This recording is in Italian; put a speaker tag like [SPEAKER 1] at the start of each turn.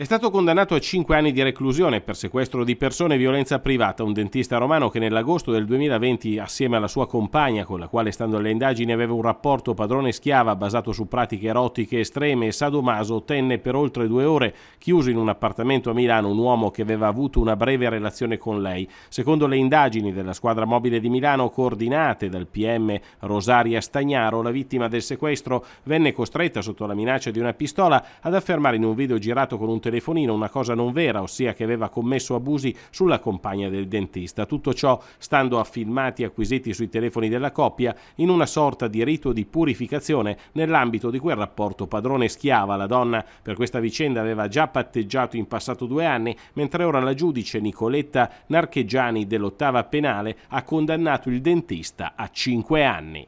[SPEAKER 1] È stato condannato a 5 anni di reclusione per sequestro di persone e violenza privata un dentista romano che nell'agosto del 2020 assieme alla sua compagna con la quale stando alle indagini aveva un rapporto padrone-schiava basato su pratiche erotiche estreme e sadomaso tenne per oltre due ore chiuso in un appartamento a Milano un uomo che aveva avuto una breve relazione con lei. Secondo le indagini della squadra mobile di Milano coordinate dal PM Rosaria Stagnaro la vittima del sequestro venne costretta sotto la minaccia di una pistola ad affermare in un video girato con un telefonino una cosa non vera, ossia che aveva commesso abusi sulla compagna del dentista. Tutto ciò stando a filmati acquisiti sui telefoni della coppia in una sorta di rito di purificazione nell'ambito di quel rapporto padrone-schiava. La donna per questa vicenda aveva già patteggiato in passato due anni, mentre ora la giudice Nicoletta Narcheggiani dell'ottava penale ha condannato il dentista a cinque anni.